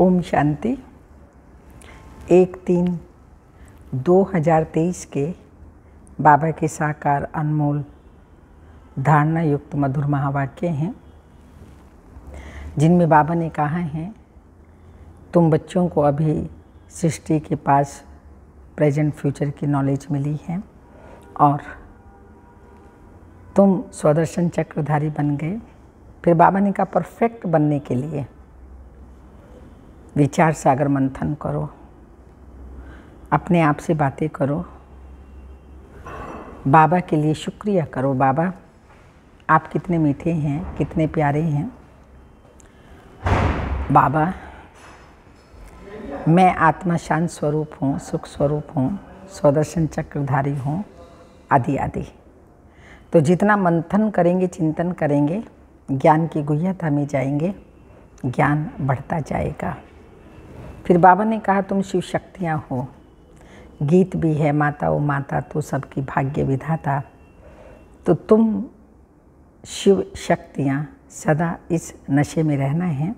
ओम शांति एक तीन 2023 के बाबा के साकार अनमोल धारणा युक्त मधुर महावाक्य हैं जिनमें बाबा ने कहा है तुम बच्चों को अभी सृष्टि के पास प्रेजेंट फ्यूचर की नॉलेज मिली है और तुम स्वदर्शन चक्रधारी बन गए फिर बाबा ने कहा परफेक्ट बनने के लिए विचार सागर मंथन करो अपने आप से बातें करो बाबा के लिए शुक्रिया करो बाबा आप कितने मीठे हैं कितने प्यारे हैं बाबा मैं आत्मा शांत स्वरूप हूँ सुख स्वरूप हूँ स्वदर्शन चक्रधारी हूँ आदि आदि तो जितना मंथन करेंगे चिंतन करेंगे ज्ञान की गुहिया थमी जाएंगे ज्ञान बढ़ता जाएगा फिर बाबा ने कहा तुम शिव शक्तियाँ हो गीत भी है माता ओ माता तो सबकी भाग्य विधाता तो तुम शिव शक्तियाँ सदा इस नशे में रहना है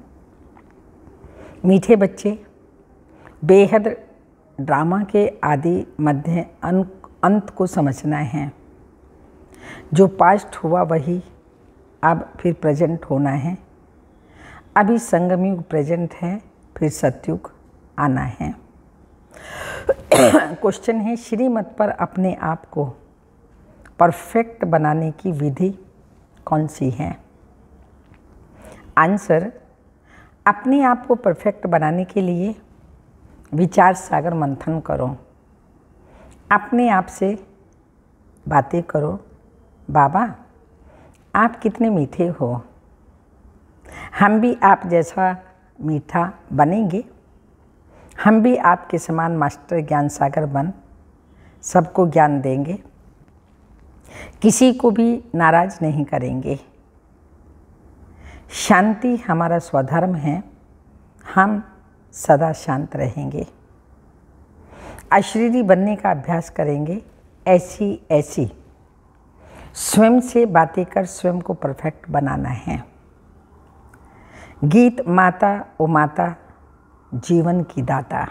मीठे बच्चे बेहद ड्रामा के आदि मध्य अंत को समझना है जो पास्ट हुआ वही अब फिर प्रेजेंट होना है अभी संगमयुग प्रेजेंट है फिर सतयुग आना है क्वेश्चन है श्रीमत पर अपने आप को परफेक्ट बनाने की विधि कौन सी है आंसर अपने आप को परफेक्ट बनाने के लिए विचार सागर मंथन करो अपने आप से बातें करो बाबा आप कितने मीठे हो हम भी आप जैसा मीठा बनेंगे हम भी आपके समान मास्टर ज्ञान सागर बन सबको ज्ञान देंगे किसी को भी नाराज नहीं करेंगे शांति हमारा स्वधर्म है हम सदा शांत रहेंगे अशरीरी बनने का अभ्यास करेंगे ऐसी ऐसी स्वयं से बातें कर स्वयं को परफेक्ट बनाना है गीत माता ओ माता जीवन की दाता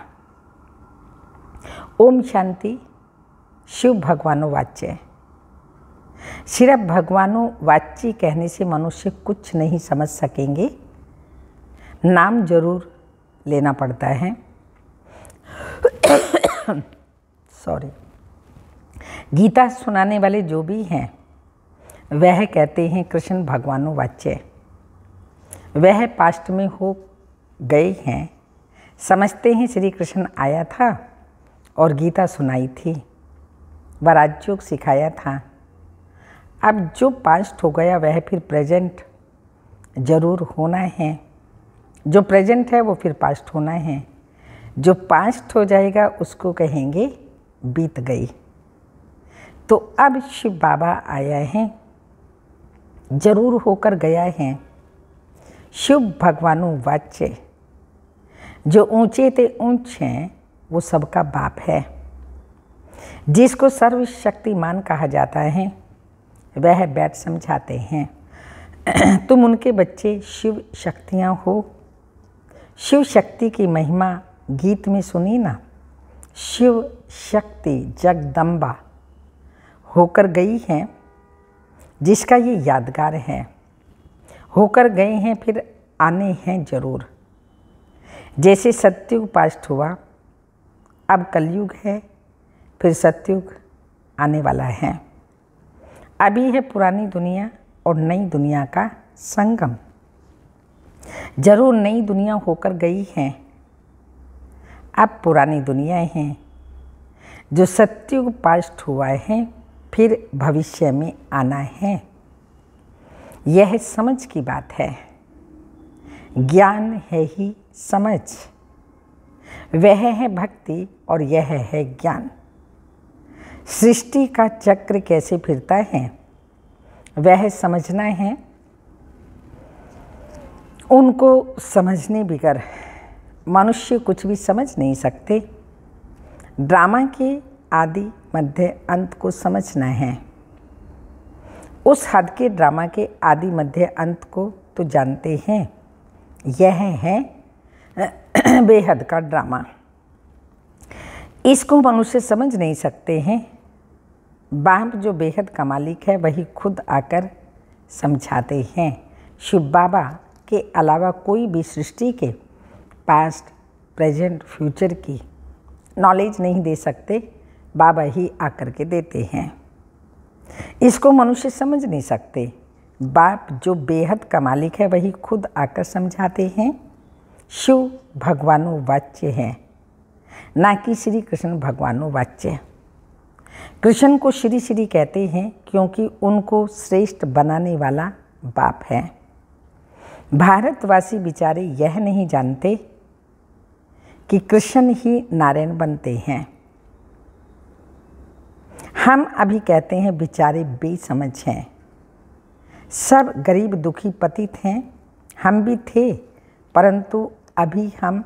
ओम शांति शिव भगवानो वाच्य सिर्फ भगवानो वाच्य कहने से मनुष्य कुछ नहीं समझ सकेंगे नाम जरूर लेना पड़ता है सॉरी गीता सुनाने वाले जो भी हैं वह कहते हैं कृष्ण भगवानो वाच्य वह पास्ट में हो गए हैं समझते हैं श्री कृष्ण आया था और गीता सुनाई थी वराज योग सिखाया था अब जो पास्ट हो गया वह फिर प्रेजेंट ज़रूर होना है जो प्रेजेंट है वो फिर पास्ट होना है जो पास्ट हो जाएगा उसको कहेंगे बीत गई तो अब शिव बाबा आया है ज़रूर होकर गया है शिव भगवानु वाच्य जो ऊंचे ते ऊंच हैं वो सबका बाप है जिसको सर्वशक्तिमान कहा जाता है वह बैठ समझाते हैं तुम उनके बच्चे शिव शक्तियाँ हो शिव शक्ति की महिमा गीत में सुनी ना शिव शक्ति जगदम्बा होकर गई हैं जिसका ये यादगार है होकर गए हैं फिर आने हैं ज़रूर जैसे सत्युग पास्ट हुआ अब कलयुग है फिर सत्युग आने वाला है अभी है पुरानी दुनिया और नई दुनिया का संगम जरूर नई दुनिया होकर गई है अब पुरानी दुनिया हैं जो सत्युग पास्ट हुआ है फिर भविष्य में आना है यह समझ की बात है ज्ञान है ही समझ वह है भक्ति और यह है ज्ञान सृष्टि का चक्र कैसे फिरता है वह समझना है उनको समझने बिगर मनुष्य कुछ भी समझ नहीं सकते ड्रामा के आदि मध्य अंत को समझना है उस हद के ड्रामा के आदि मध्य अंत को तो जानते हैं यह है बेहद का ड्रामा इसको मनुष्य समझ नहीं सकते हैं बाप जो बेहद का मालिक है वही खुद आकर समझाते हैं शिव बाबा के अलावा कोई भी सृष्टि के पास्ट प्रेजेंट फ्यूचर की नॉलेज नहीं दे सकते बाबा ही आकर के देते हैं इसको मनुष्य समझ नहीं सकते बाप जो बेहद का मालिक है वही खुद आकर समझाते हैं शिव भगवानो वाच्य हैं ना कि श्री कृष्ण भगवानो वाच्य कृष्ण को श्री श्री कहते हैं क्योंकि उनको श्रेष्ठ बनाने वाला बाप है भारतवासी बिचारे यह नहीं जानते कि कृष्ण ही नारायण बनते हैं हम अभी कहते हैं बेचारे बेसमझ हैं सब गरीब दुखी पतित हैं हम भी थे परंतु अभी हम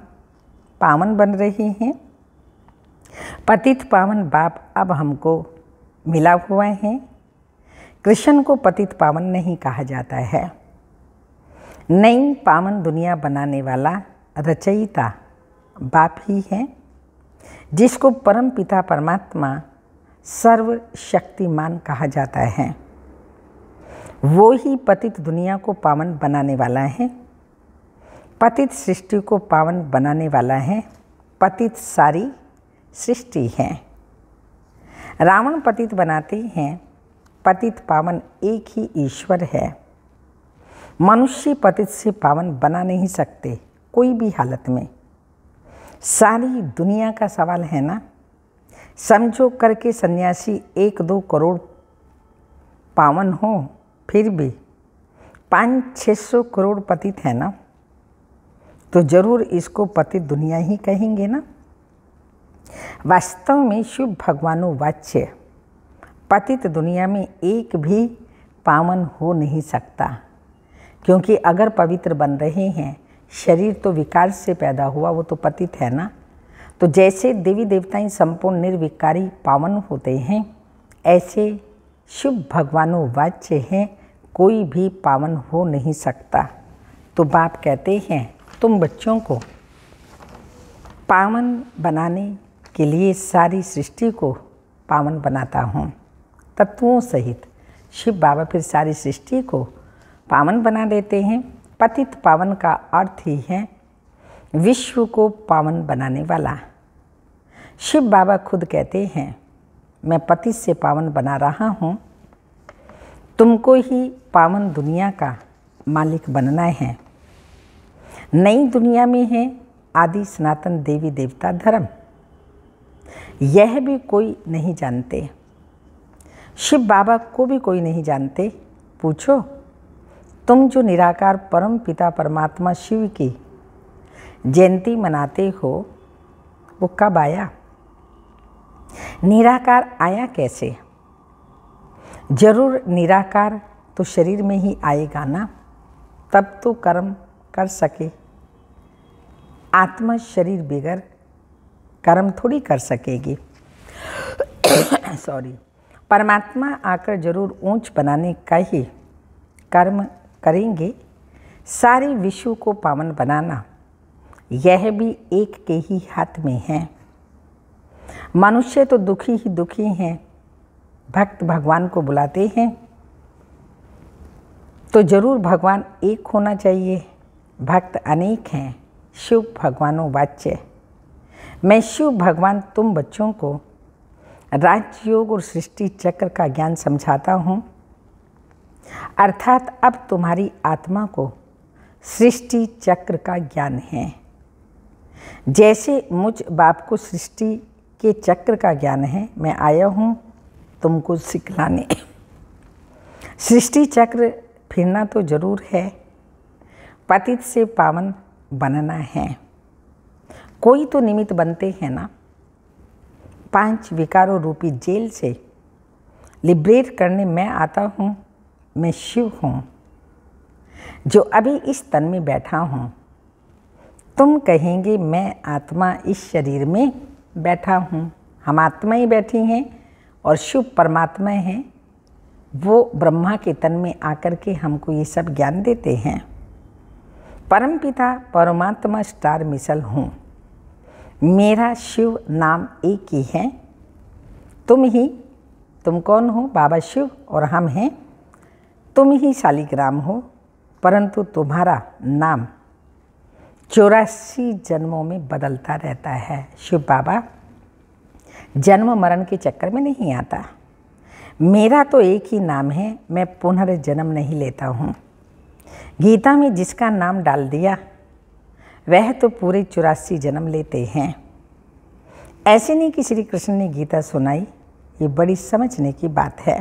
पावन बन रहे हैं पतित पावन बाप अब हमको मिला हुआ है कृष्ण को पतित पावन नहीं कहा जाता है नई पावन दुनिया बनाने वाला रचयिता बाप ही है जिसको परम पिता परमात्मा सर्वशक्तिमान कहा जाता है वो ही पतित दुनिया को पावन बनाने वाला है पतित सृष्टि को पावन बनाने वाला है पतित सारी सृष्टि है रावण पतित बनाते हैं पतित पावन एक ही ईश्वर है मनुष्य पतित से पावन बना नहीं सकते कोई भी हालत में सारी दुनिया का सवाल है ना समझो करके सन्यासी एक दो करोड़ पावन हो फिर भी पाँच छः सौ करोड़ पतित है ना तो जरूर इसको पतित दुनिया ही कहेंगे ना वास्तव में शिव भगवानुवाच्य पतित दुनिया में एक भी पावन हो नहीं सकता क्योंकि अगर पवित्र बन रहे हैं शरीर तो विकार से पैदा हुआ वो तो पतित है ना तो जैसे देवी देवताएं संपूर्ण निर्विकारी पावन होते हैं ऐसे शिव वाच्य हैं कोई भी पावन हो नहीं सकता तो बाप कहते हैं तुम बच्चों को पावन बनाने के लिए सारी सृष्टि को पावन बनाता हूँ तत्वों सहित शिव बाबा फिर सारी सृष्टि को पावन बना देते हैं पतित पावन का अर्थ ही है विश्व को पावन बनाने वाला शिव बाबा खुद कहते हैं मैं पति से पावन बना रहा हूँ तुमको ही पावन दुनिया का मालिक बनना है नई दुनिया में है आदि सनातन देवी देवता धर्म यह भी कोई नहीं जानते शिव बाबा को भी कोई नहीं जानते पूछो तुम जो निराकार परम पिता परमात्मा शिव की जयंती मनाते हो वो कब आया निराकार आया कैसे जरूर निराकार तो शरीर में ही आएगा ना तब तो कर्म कर सके आत्मा शरीर बगैर कर्म थोड़ी कर सकेगी सॉरी परमात्मा आकर जरूर ऊंच बनाने का ही कर्म करेंगे सारे विश्व को पावन बनाना यह भी एक के ही हाथ में है मनुष्य तो दुखी ही दुखी हैं भक्त भगवान को बुलाते हैं तो जरूर भगवान एक होना चाहिए भक्त अनेक हैं शिव भगवानों वाच्य मैं शिव भगवान तुम बच्चों को राजयोग और सृष्टि चक्र का ज्ञान समझाता हूँ अर्थात अब तुम्हारी आत्मा को सृष्टि चक्र का ज्ञान है जैसे मुझ बाप को सृष्टि के चक्र का ज्ञान है मैं आया हूँ तुमको सिखलाने सृष्टि चक्र फिरना तो जरूर है पतित से पावन बनना है कोई तो निमित्त बनते हैं ना पांच विकारों रूपी जेल से लिब्रेट करने मैं आता हूँ मैं शिव हूँ जो अभी इस तन में बैठा हूँ तुम कहेंगे मैं आत्मा इस शरीर में बैठा हूँ हम आत्मा ही बैठी हैं और शिव परमात्मा हैं वो ब्रह्मा के तन में आकर के हमको ये सब ज्ञान देते हैं परमपिता परमात्मा स्टार मिसल हूँ मेरा शिव नाम एक ही है तुम ही तुम कौन हो बाबा शिव और हम हैं तुम ही शालिग्राम हो परंतु तुम्हारा नाम चौरासी जन्मों में बदलता रहता है शिव बाबा जन्म मरण के चक्कर में नहीं आता मेरा तो एक ही नाम है मैं पुनर्जन्म नहीं लेता हूँ गीता में जिसका नाम डाल दिया वह तो पूरे चौरासी जन्म लेते हैं ऐसे नहीं कि श्री कृष्ण ने गीता सुनाई ये बड़ी समझने की बात है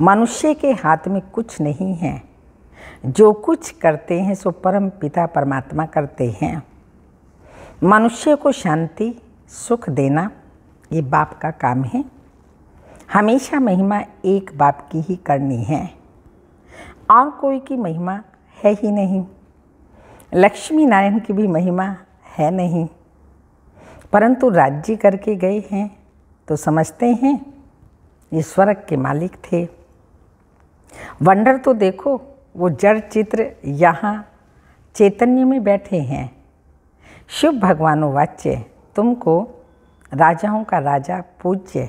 मनुष्य के हाथ में कुछ नहीं है जो कुछ करते हैं सो परम पिता परमात्मा करते हैं मनुष्य को शांति सुख देना ये बाप का काम है हमेशा महिमा एक बाप की ही करनी है और कोई की महिमा है ही नहीं लक्ष्मी नारायण की भी महिमा है नहीं परंतु राज्य करके गए हैं तो समझते हैं ये स्वर्ग के मालिक थे वंडर तो देखो वो जड़ चित्र यहाँ चैतन्य में बैठे हैं शिव भगवानों वाच्य तुमको राजाओं का राजा पूज्य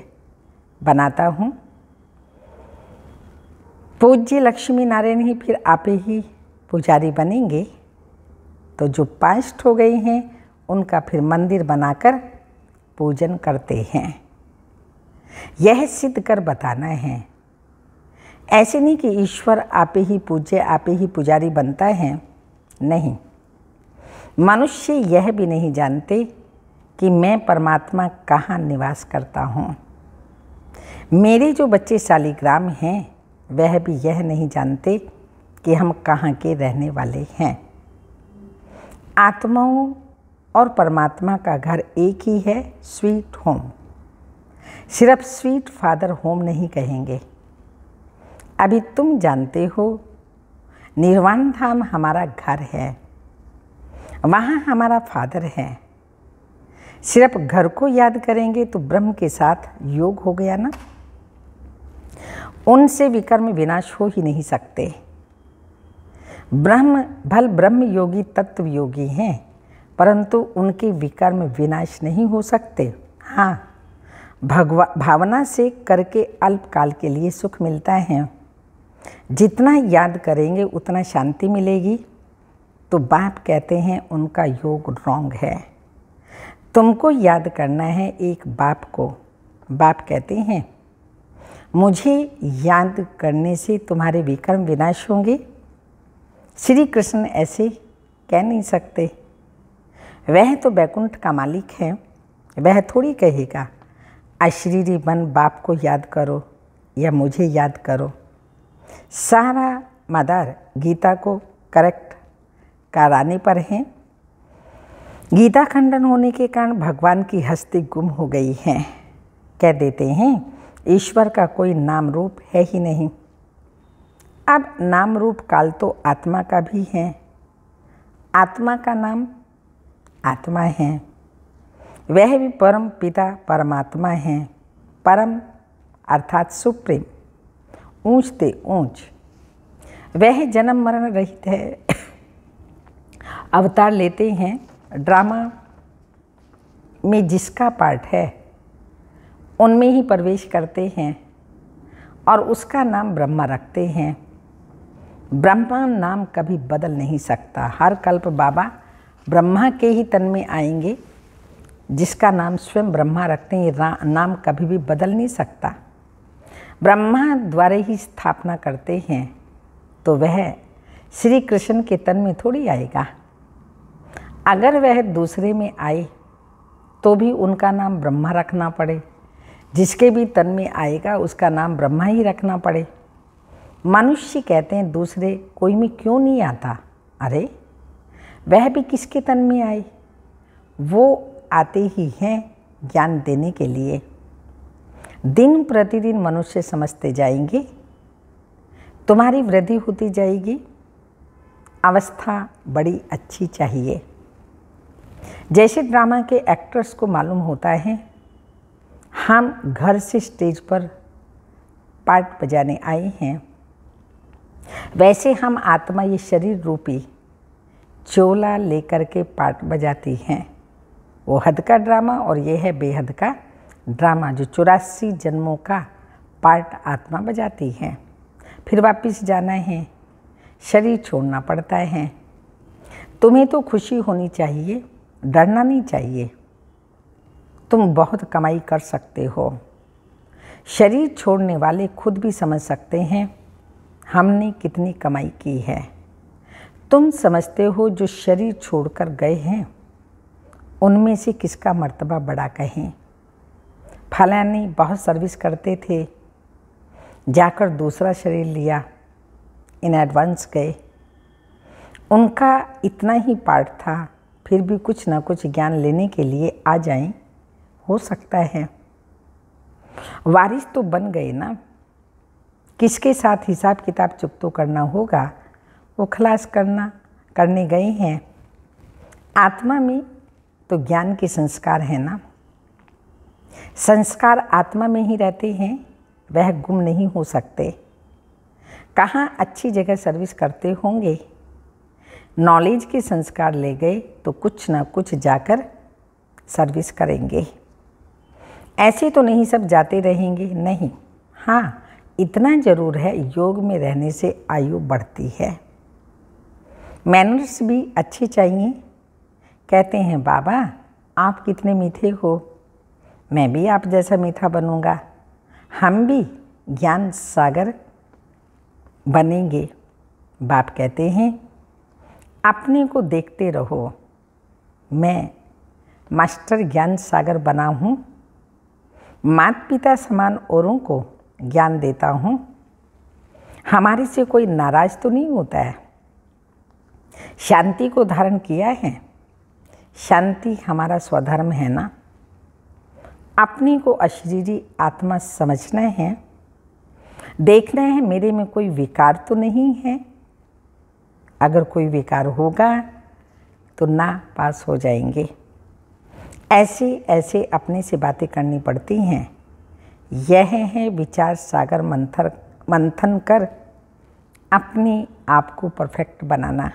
बनाता हूँ पूज्य लक्ष्मी नारायण ही फिर आप ही पुजारी बनेंगे तो जो पाष्ट हो गई हैं उनका फिर मंदिर बनाकर पूजन करते हैं यह सिद्ध कर बताना है ऐसे नहीं कि ईश्वर आपे ही पूज्य आपे ही पुजारी बनता है नहीं मनुष्य यह भी नहीं जानते कि मैं परमात्मा कहाँ निवास करता हूँ मेरे जो बच्चे शालिग्राम हैं वह भी यह नहीं जानते कि हम कहाँ के रहने वाले हैं आत्माओं और परमात्मा का घर एक ही है स्वीट होम सिर्फ स्वीट फादर होम नहीं कहेंगे अभी तुम जानते हो निर्वाण धाम हमारा घर है वहाँ हमारा फादर है सिर्फ घर को याद करेंगे तो ब्रह्म के साथ योग हो गया ना उनसे विकर्म विनाश हो ही नहीं सकते ब्रह्म भल ब्रह्म योगी तत्व योगी हैं परंतु उनके विकर्म विनाश नहीं हो सकते हाँ भगवा भावना से करके अल्पकाल के लिए सुख मिलता है जितना याद करेंगे उतना शांति मिलेगी तो बाप कहते हैं उनका योग रॉन्ग है तुमको याद करना है एक बाप को बाप कहते हैं मुझे याद करने से तुम्हारे विक्रम विनाश होंगे श्री कृष्ण ऐसे कह नहीं सकते वह तो बैकुंठ का मालिक है वह थोड़ी कहेगा अशरीरी मन बाप को याद करो या मुझे याद करो सारा मदार गीता को करेक्ट कराने पर है गीता खंडन होने के कारण भगवान की हस्ती गुम हो गई है कह देते हैं ईश्वर का कोई नाम रूप है ही नहीं अब नाम रूप काल तो आत्मा का भी है आत्मा का नाम आत्मा है वह भी परम पिता परमात्मा हैं परम अर्थात सुप्रीम ऊंच ते ऊंच वह जन्म मरण रहित है अवतार लेते हैं ड्रामा में जिसका पार्ट है उनमें ही प्रवेश करते हैं और उसका नाम ब्रह्मा रखते हैं ब्रह्मा नाम कभी बदल नहीं सकता हर कल्प बाबा ब्रह्मा के ही तन में आएंगे जिसका नाम स्वयं ब्रह्मा रखते हैं नाम कभी भी बदल नहीं सकता ब्रह्मा द्वारा ही स्थापना करते हैं तो वह श्री कृष्ण के तन में थोड़ी आएगा अगर वह दूसरे में आए तो भी उनका नाम ब्रह्मा रखना पड़े जिसके भी तन में आएगा उसका नाम ब्रह्मा ही रखना पड़े मनुष्य कहते हैं दूसरे कोई में क्यों नहीं आता अरे वह भी किसके तन में आए वो आते ही हैं ज्ञान देने के लिए दिन प्रतिदिन मनुष्य समझते जाएंगे तुम्हारी वृद्धि होती जाएगी अवस्था बड़ी अच्छी चाहिए जैसे ड्रामा के एक्टर्स को मालूम होता है हम घर से स्टेज पर पार्ट बजाने आए हैं वैसे हम आत्मा ये शरीर रूपी चोला लेकर के पार्ट बजाती हैं वो हद का ड्रामा और ये है बेहद का ड्रामा जो चौरासी जन्मों का पार्ट आत्मा बजाती है फिर वापस जाना है शरीर छोड़ना पड़ता है तुम्हें तो खुशी होनी चाहिए डरना नहीं चाहिए तुम बहुत कमाई कर सकते हो शरीर छोड़ने वाले खुद भी समझ सकते हैं हमने कितनी कमाई की है तुम समझते हो जो शरीर छोड़कर गए हैं उनमें से किसका मर्तबा बड़ा कहें फलानी बहुत सर्विस करते थे जाकर दूसरा शरीर लिया इन एडवांस गए उनका इतना ही पार्ट था फिर भी कुछ ना कुछ ज्ञान लेने के लिए आ जाएं हो सकता है वारिस तो बन गए ना किसके साथ हिसाब किताब चुप तो करना होगा वो खलास करना करने गए हैं आत्मा में तो ज्ञान के संस्कार है ना संस्कार आत्मा में ही रहते हैं वह गुम नहीं हो सकते कहाँ अच्छी जगह सर्विस करते होंगे नॉलेज के संस्कार ले गए तो कुछ ना कुछ जाकर सर्विस करेंगे ऐसे तो नहीं सब जाते रहेंगे नहीं हाँ इतना ज़रूर है योग में रहने से आयु बढ़ती है मैनर्स भी अच्छे चाहिए कहते हैं बाबा आप कितने मीठे हो मैं भी आप जैसा मीठा बनूंगा हम भी ज्ञान सागर बनेंगे बाप कहते हैं अपने को देखते रहो मैं मास्टर ज्ञान सागर बना हूँ माता पिता समान औरों को ज्ञान देता हूँ हमारे से कोई नाराज तो नहीं होता है शांति को धारण किया है शांति हमारा स्वधर्म है ना अपने को अशरीरी आत्मा समझना है देखना है मेरे में कोई विकार तो नहीं है अगर कोई विकार होगा तो ना पास हो जाएंगे ऐसे ऐसे अपने से बातें करनी पड़ती हैं यह है विचार सागर मंथर मंथन कर अपने आप को परफेक्ट बनाना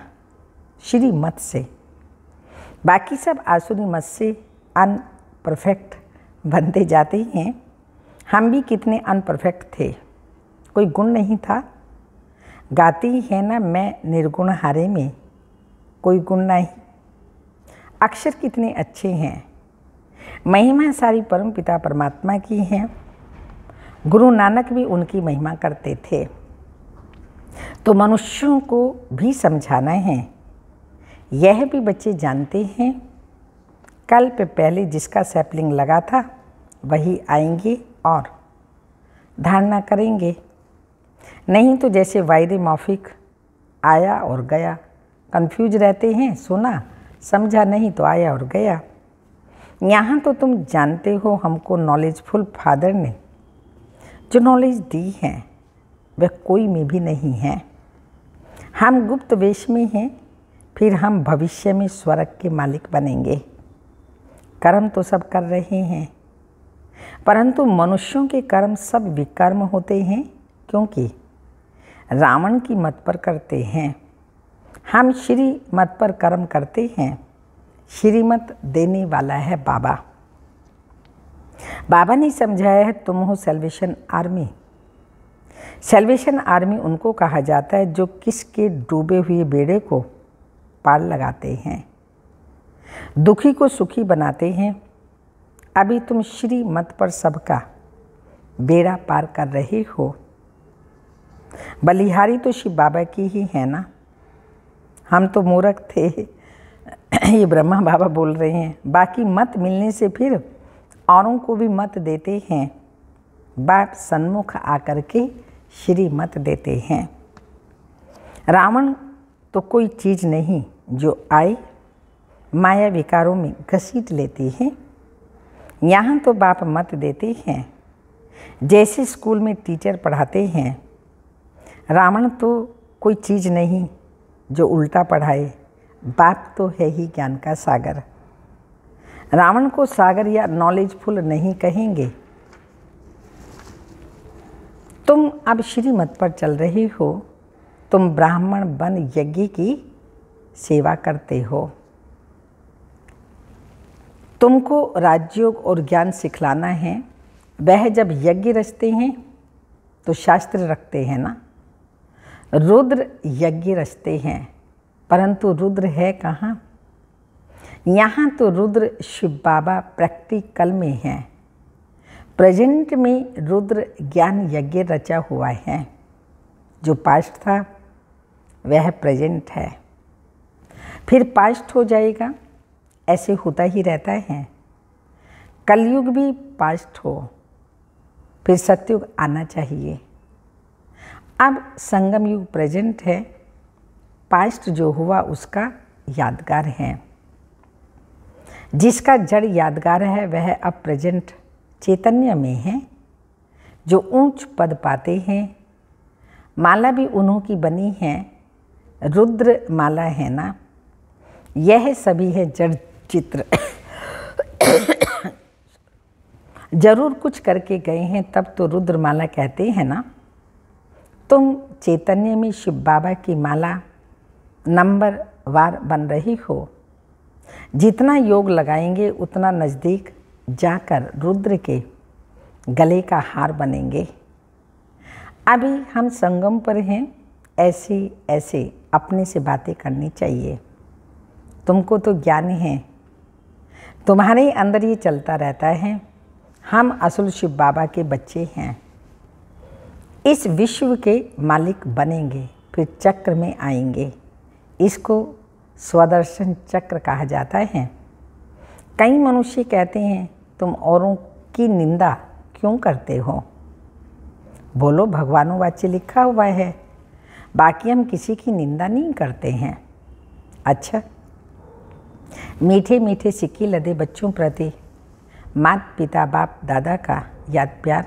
श्री मत से बाकी सब आसुरी मत से अनपरफेक्ट बनते जाते ही हैं हम भी कितने अनपरफेक्ट थे कोई गुण नहीं था गाती है ना मैं निर्गुण हारे में कोई गुण नहीं अक्षर कितने अच्छे हैं महिमा सारी परम पिता परमात्मा की है गुरु नानक भी उनकी महिमा करते थे तो मनुष्यों को भी समझाना है यह भी बच्चे जानते हैं कल पे पहले जिसका सैपलिंग लगा था वही आएंगे और धारणा करेंगे नहीं तो जैसे वायरे माफिक आया और गया कंफ्यूज रहते हैं सुना समझा नहीं तो आया और गया यहाँ तो तुम जानते हो हमको नॉलेजफुल फादर ने जो नॉलेज दी है वह कोई में भी नहीं है हम गुप्त वेश में हैं फिर हम भविष्य में स्वर्ग के मालिक बनेंगे कर्म तो सब कर रहे हैं परंतु मनुष्यों के कर्म सब विकर्म होते हैं क्योंकि रावण की मत पर करते हैं हम श्री मत पर कर्म करते हैं श्रीमत देने वाला है बाबा बाबा ने समझाया है तुम हो सेल्वेशन आर्मी सेल्वेशन आर्मी उनको कहा जाता है जो किसके डूबे हुए बेड़े को पार लगाते हैं दुखी को सुखी बनाते हैं अभी तुम श्री मत पर सबका बेड़ा पार कर रहे हो बलिहारी तो शिव बाबा की ही है ना हम तो मूर्ख थे ये ब्रह्मा बाबा बोल रहे हैं बाकी मत मिलने से फिर औरों को भी मत देते हैं बाप सन्मुख आकर के श्री मत देते हैं रावण तो कोई चीज़ नहीं जो आए माया विकारों में घसीट लेती है यहाँ तो बाप मत देते हैं जैसे स्कूल में टीचर पढ़ाते हैं रावण तो कोई चीज़ नहीं जो उल्टा पढ़ाए बाप तो है ही ज्ञान का सागर रावण को सागर या नॉलेजफुल नहीं कहेंगे तुम अब श्रीमत पर चल रहे हो तुम ब्राह्मण बन यज्ञ की सेवा करते हो तुमको राजयोग और ज्ञान सिखलाना है वह जब यज्ञ रचते हैं तो शास्त्र रखते हैं ना रुद्र यज्ञ रचते हैं परंतु रुद्र है कहाँ यहाँ तो रुद्र शिव बाबा प्रैक्टिकल में है प्रेजेंट में रुद्र ज्ञान यज्ञ रचा हुआ है जो पास्ट था वह प्रेजेंट है फिर पास्ट हो जाएगा ऐसे होता ही रहता है कलयुग भी पास्ट हो फिर सत्युग आना चाहिए अब संगम युग प्रेजेंट है पास्ट जो हुआ उसका यादगार है जिसका जड़ यादगार है वह अब प्रेजेंट चैतन्य में है जो ऊंच पद पाते हैं माला भी उन्हों की बनी है रुद्र माला है ना यह सभी है जड़ चित्र जरूर कुछ करके गए हैं तब तो रुद्र माला कहते हैं ना तुम चैतन्य में शिव बाबा की माला नंबर वार बन रही हो जितना योग लगाएंगे उतना नज़दीक जाकर रुद्र के गले का हार बनेंगे अभी हम संगम पर हैं ऐसे ऐसे अपने से बातें करनी चाहिए तुमको तो ज्ञान है तुम्हारे अंदर ये चलता रहता है हम असुल शिव बाबा के बच्चे हैं इस विश्व के मालिक बनेंगे फिर चक्र में आएंगे इसको स्वदर्शन चक्र कहा जाता है कई मनुष्य कहते हैं तुम औरों की निंदा क्यों करते हो बोलो भगवानों वाच्य लिखा हुआ है बाकी हम किसी की निंदा नहीं करते हैं अच्छा मीठे मीठे सिक्के लदे बच्चों प्रति मात पिता बाप दादा का याद प्यार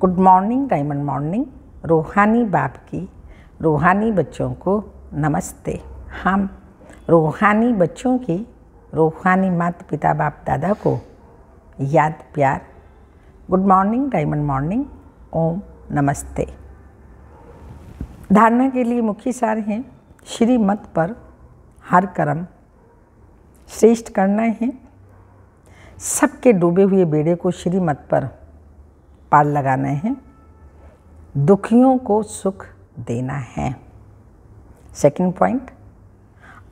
गुड मॉर्निंग डायमंड मॉर्निंग रूहानी बाप की रूहानी बच्चों को नमस्ते हम रूहानी बच्चों की रूहानी माता पिता बाप दादा को याद प्यार गुड मॉर्निंग डायमंड मॉर्निंग ओम नमस्ते धारणा के लिए मुख्य सार हैं श्रीमत पर हर कर्म श्रेष्ठ करना है सबके डूबे हुए बेड़े को श्रीमत पर पार लगाना है दुखियों को सुख देना है सेकंड पॉइंट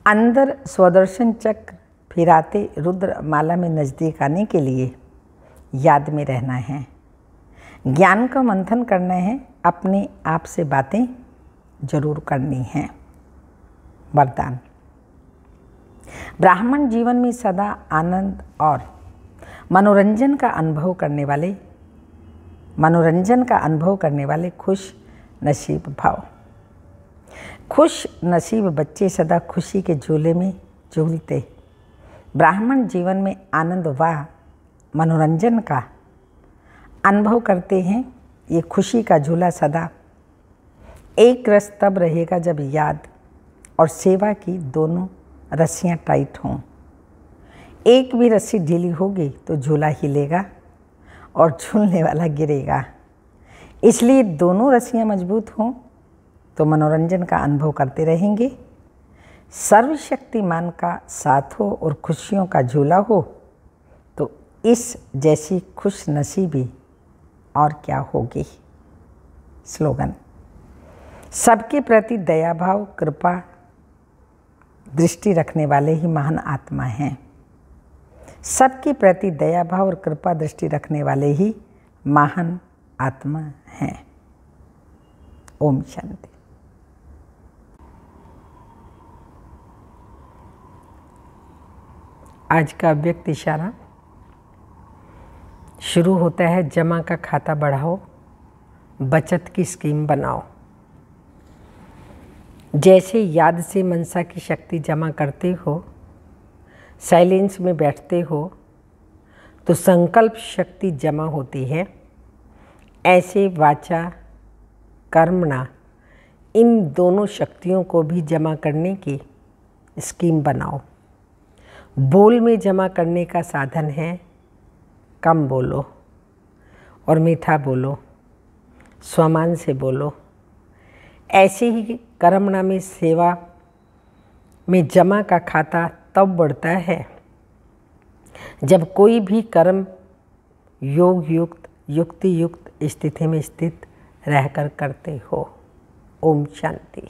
अंदर स्वदर्शन चक्र फिराते रुद्र माला में नज़दीक आने के लिए याद में रहना है ज्ञान का मंथन करना है अपने आप से बातें जरूर करनी हैं वरदान ब्राह्मण जीवन में सदा आनंद और मनोरंजन का अनुभव करने वाले मनोरंजन का अनुभव करने वाले खुश नसीब भाव खुश नसीब बच्चे सदा खुशी के झूले में झूलते ब्राह्मण जीवन में आनंद व मनोरंजन का अनुभव करते हैं ये खुशी का झूला सदा एक रस तब रहेगा जब याद और सेवा की दोनों रस्सियाँ टाइट हों एक भी रस्सी ढीली होगी तो झूला हिलेगा और झूलने वाला गिरेगा इसलिए दोनों रस्सियाँ मजबूत हों तो मनोरंजन का अनुभव करते रहेंगे सर्वशक्तिमान का साथ हो और खुशियों का झूला हो तो इस जैसी खुश नसीबी और क्या होगी स्लोगन सबके प्रति दया भाव कृपा दृष्टि रखने वाले ही महान आत्मा हैं सबके प्रति दया भाव और कृपा दृष्टि रखने वाले ही महान आत्मा हैं ओम शांति आज का व्यक्त इशारा शुरू होता है जमा का खाता बढ़ाओ बचत की स्कीम बनाओ जैसे याद से मनसा की शक्ति जमा करते हो साइलेंस में बैठते हो तो संकल्प शक्ति जमा होती है ऐसे वाचा कर्मणा इन दोनों शक्तियों को भी जमा करने की स्कीम बनाओ बोल में जमा करने का साधन है कम बोलो और मीठा बोलो स्वमान से बोलो ऐसे ही कर्मणा में सेवा में जमा का खाता तब बढ़ता है जब कोई भी कर्म योग युक्त युक्ति युक्त स्थिति में स्थित रहकर करते हो ओम शांति